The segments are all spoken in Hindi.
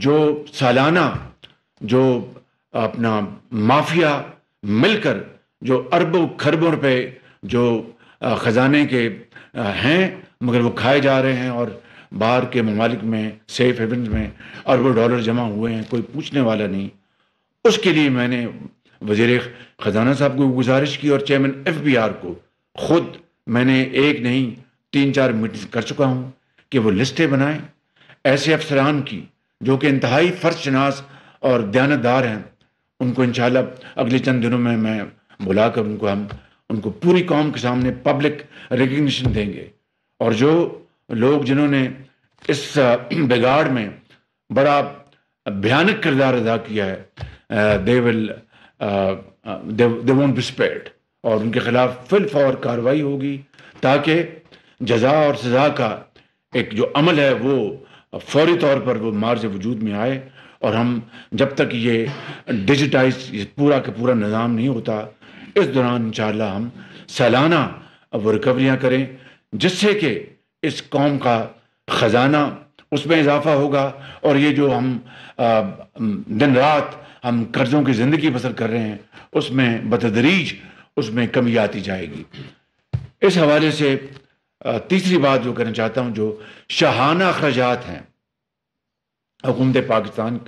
जो सालाना जो अपना माफिया मिलकर जो अरबों खरबों रुपए जो ख़जाने के हैं मगर वो खाए जा रहे हैं और बाहर के ममालिक में सेफ हेवन में अरबों डॉलर जमा हुए हैं कोई पूछने वाला नहीं उसके लिए मैंने वजीर ख़जाना साहब को गुजारिश की और चेयरमैन एफ बी आर को ख़ुद मैंने एक नहीं तीन चार मीटिंग कर चुका हूँ कि वो लिस्टें बनाएं ऐसे अफसरान की जो कि इंतहाई फर्शनास और दयानतदार हैं उनको इन अगले चंद दिनों में मैं बुला कर उनको हम उनको पूरी कौम के सामने पब्लिक रिकग्निशन देंगे और जो लोग जिन्होंने इस बिगाड़ में बड़ा भयानक किरदार अदा किया है they will they won't be और उनके खिलाफ फिल फौर कार्रवाई होगी ताकि जजा और सजा का एक जो अमल है वो फौरी तौर पर वो मार्ज वजूद में आए और हम जब तक ये डिजिटाइज पूरा का पूरा निज़ाम नहीं होता इस दौरान इन हम सालाना वो रिकवरियाँ करें जिससे कि इस कौम का ख़जाना उसमें इजाफा होगा और ये जो हम दिन रात हम कर्ज़ों की ज़िंदगी बसर कर रहे हैं उसमें बतदरीज उसमें कमी आती जाएगी इस हवाले से तीसरी बात जो करना चाहता हूं जो शहाना अखराज हैं हुकूमत पाकिस्तान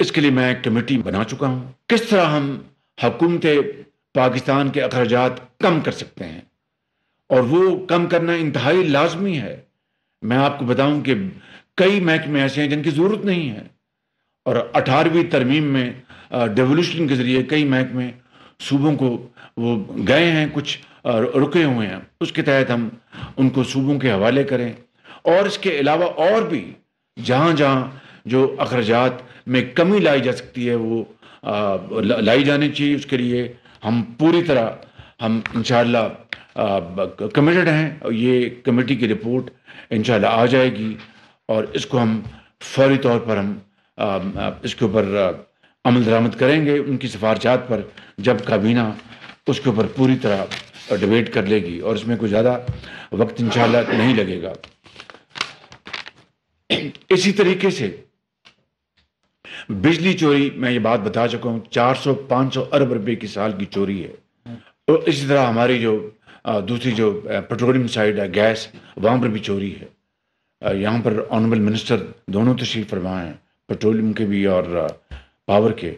इसके लिए मैं कमेटी बना चुका हूं किस तरह हम हुकूमत पाकिस्तान के अखराज कम कर सकते हैं और वो कम करना इंतहाई लाजमी है मैं आपको बताऊं कि कई महकमे ऐसे हैं जिनकी ज़रूरत नहीं है और अठारहवीं तरमीम में डेवोल्यूशन के ज़रिए कई महकमे सूबों को वो गए हैं कुछ रुके हुए हैं उसके तहत हम उनको सूबों के हवाले करें और इसके अलावा और भी जहाँ जहाँ जो अखराजात में कमी लाई जा सकती है वो आ, लाई जानी चाहिए उसके लिए हम पूरी तरह हम इन कमिटेड हैं और ये कमेटी की रिपोर्ट इन आ जाएगी और इसको हम फौरी तौर पर हम आ, इसके ऊपर अमल दरामद करेंगे उनकी सिफारशात पर जब काबीना उसके ऊपर पूरी तरह डिबेट कर लेगी और इसमें कुछ ज़्यादा वक्त इंशाल्लाह नहीं लगेगा इसी तरीके से बिजली चोरी मैं ये बात बता चुका सौ 400-500 अरब रुपए की साल की चोरी है और इसी तरह हमारी जो दूसरी जो पेट्रोलियम साइड है गैस वहां पर भी चोरी है यहां पर ऑनरेबल मिनिस्टर दोनों तशरीफ फरमाए हैं पेट्रोलियम के भी और पावर के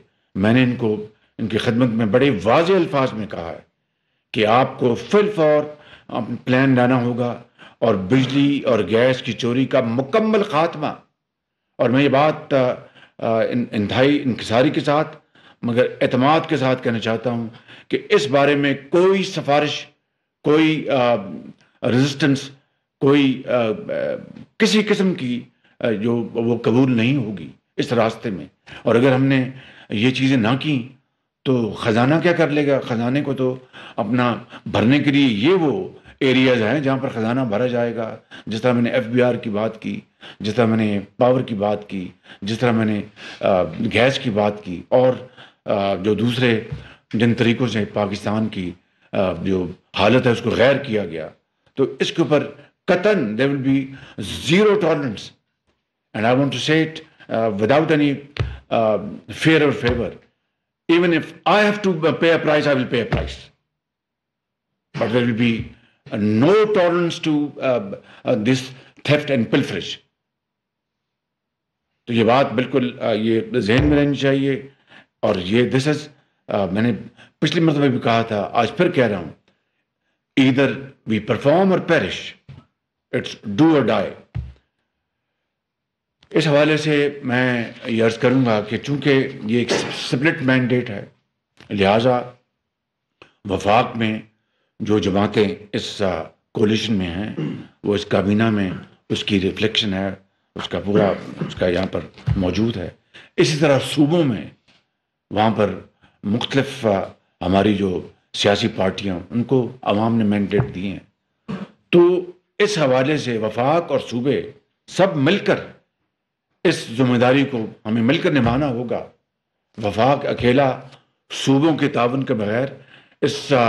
मैंने इनको इनकी खदमत में बड़े वाज अल्फाज में कहा है कि आपको फिल फॉर प्लान लाना होगा और बिजली और गैस की चोरी का मुकम्मल खात्मा और मैं ये बात इंतहाई इंकसारी के साथ मगर अतमाद के साथ कहना चाहता हूँ कि इस बारे में कोई सिफारिश कोई रेजिस्टेंस कोई आ, किसी किस्म की जो वो कबूल नहीं होगी इस रास्ते में और अगर हमने ये चीज़ें ना की तो ख़जाना क्या कर लेगा ख़जाने को तो अपना भरने के लिए ये वो एरियाज़ हैं जहाँ पर ख़जाना भरा जाएगा जिस तरह मैंने एफ की बात की जिस तरह मैंने पावर की बात की जिस तरह मैंने गैस की बात की और जो दूसरे जिन तरीक़ों से पाकिस्तान की जो हालत है उसको गैर किया गया तो इसके ऊपर कतन they will be zero tolerance and I want to set without any fear और favour Even if I have to pay a price, I will pay a price. But there will be no tolerance to uh, uh, this theft and pilferage. तो ये बात बिल्कुल ये जहन में रहनी चाहिए और ये दिस इज मैंने पिछली मरतबा भी कहा था आज फिर कह रहा हूँ इधर वी परफॉर्म और पेरिश इट्स डू और डाई इस हवाले से मैं ये अर्ज़ करूँगा कि चूँकि ये एक स्प्लिट मैंडेट है लिहाजा वफाक में जो जमातें इस कोलिशन में हैं वो इस काबीना में उसकी रिफ्लेक्शन है उसका पूरा उसका यहाँ पर मौजूद है इसी तरह सूबों में वहाँ पर मुख्तलफ हमारी जो सियासी पार्टियाँ उनको आवाम ने मैंडेट दिए हैं तो इस हवाले से वफाक और सूबे सब मिलकर इस जिम्मेदारी को हमें मिलकर निभाना होगा वफाक अकेला सूबों के तावन के बगैर इस आ,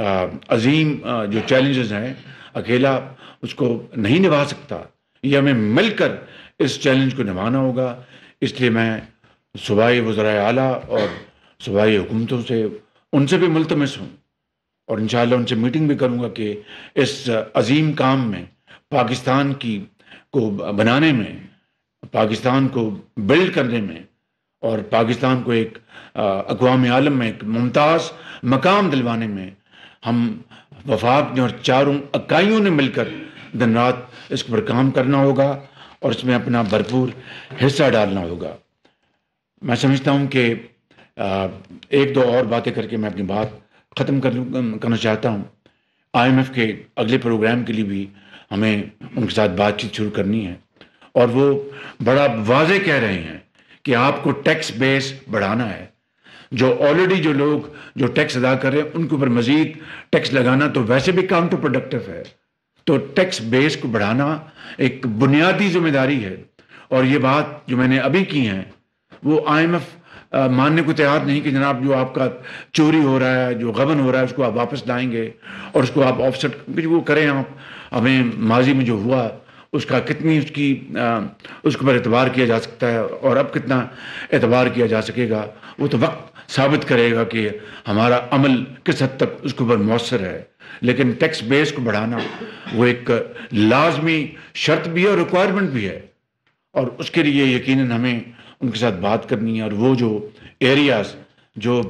आ, अजीम आ, जो चैलेंजेस हैं अकेला उसको नहीं निभा सकता ये हमें मिलकर इस चैलेंज को निभाना होगा इसलिए मैं सूबाई वज्रा अला और सूबाई हुकूमतों से उनसे भी मुलतमस हूँ और इन उनसे मीटिंग भी करूँगा कि इस अजीम काम में पाकिस्तान की को बनाने में पाकिस्तान को बिल्ड करने में और पाकिस्तान को एक अकवाम आलम में एक मुमताज़ मकाम दिलवाने में हम वफाक ने और चारों इकाइयों ने मिलकर दिन रात इस पर काम करना होगा और इसमें अपना भरपूर हिस्सा डालना होगा मैं समझता हूँ कि एक दो और बातें करके मैं अपनी बात ख़त्म कर करना चाहता हूँ आईएमएफ के अगले प्रोग्राम के लिए भी हमें उनके साथ बातचीत शुरू करनी है और वो बड़ा वाजे कह रहे हैं कि आपको टैक्स बेस बढ़ाना है जो ऑलरेडी जो लोग जो टैक्स अदा कर रहे हैं उनके ऊपर मजीद टैक्स लगाना तो वैसे भी काउंटर प्रोडक्टिव है तो टैक्स बेस को बढ़ाना एक बुनियादी जिम्मेदारी है और ये बात जो मैंने अभी की है वो आईएमएफ मानने को तैयार नहीं कि जनाब जो आपका चोरी हो रहा है जो गबन हो रहा है उसको आप वापस लाएंगे और उसको आप ऑफसेट क्योंकि वो करें आप हमें माजी में जो हुआ उसका कितनी उसकी उसके ऊपर एतबार किया जा सकता है और अब कितना एतबार किया जा सकेगा वो तो वक्त साबित करेगा कि हमारा अमल किस हद तक उसके ऊपर मौसर है लेकिन टैक्स बेस को बढ़ाना वो एक लाजमी शर्त भी है और रिक्वायरमेंट भी है और उसके लिए यकीन हमें उनके साथ बात करनी है और वो जो एरियाज़ जो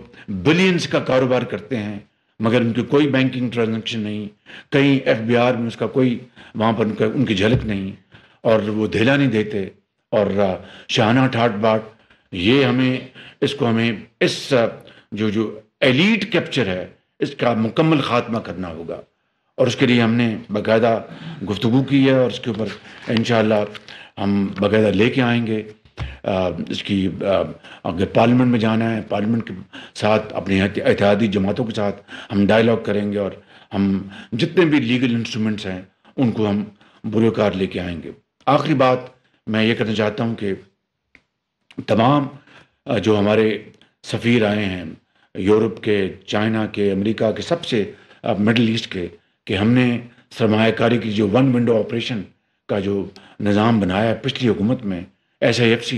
बिलियंस का कारोबार करते हैं मगर उनकी कोई बैंकिंग ट्रांजेक्शन नहीं कहीं एफ में उसका कोई वहाँ पर उनका उनकी झलक नहीं और वो ढेला नहीं देते और शाहाना ठाट बाट ये हमें इसको हमें इस जो जो एलीट कैप्चर है इसका मुकम्मल ख़ात्मा करना होगा और उसके लिए हमने बाकायदा गुफ्तु की है और उसके ऊपर इन हम बाकायदा लेके आएंगे इसकी अगर पार्लियामेंट में जाना है पार्लियामेंट के साथ अपने एतिहादी जमातों के साथ हम डायलॉग करेंगे और हम जितने भी लीगल इंस्ट्रूमेंट्स हैं उनको हम बुरेकार लेके आएंगे आखिरी बात मैं ये करना चाहता हूँ कि तमाम जो हमारे सफ़ीर आए हैं यूरोप के चाइना के अमेरिका के सबसे मिडल ईस्ट के कि हमने सरमाकारी की जो वन विंडो ऑपरेशन का जो निज़ाम बनाया है पिछली हुकूमत में एस आई एफ सी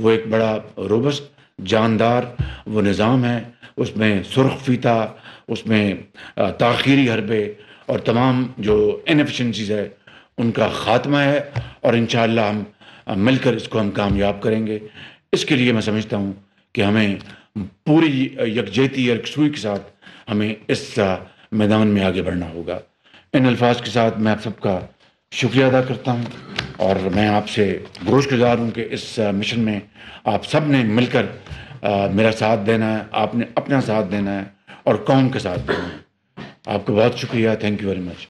वो एक बड़ा रोबस्ट जानदार वो निज़ाम है उसमें सुरख फीता उसमें ताखीरी हरबे और तमाम जो इनफिशेंसीज है उनका ख़ात्मा है और इन हम मिलकर इसको हम कामयाब करेंगे इसके लिए मैं समझता हूँ कि हमें पूरी यकजहती और सुई के साथ हमें इस मैदान में आगे बढ़ना होगा इन अल्फाज के साथ मैं आप सबका शुक्रिया अदा करता हूँ और मैं आपसे गुरुश गुजार हूँ कि इस मिशन में आप सब ने मिलकर मेरा साथ देना है आपने अपना साथ देना है और कौम के साथ देना है आपका बहुत शुक्रिया थैंक यू वेरी मच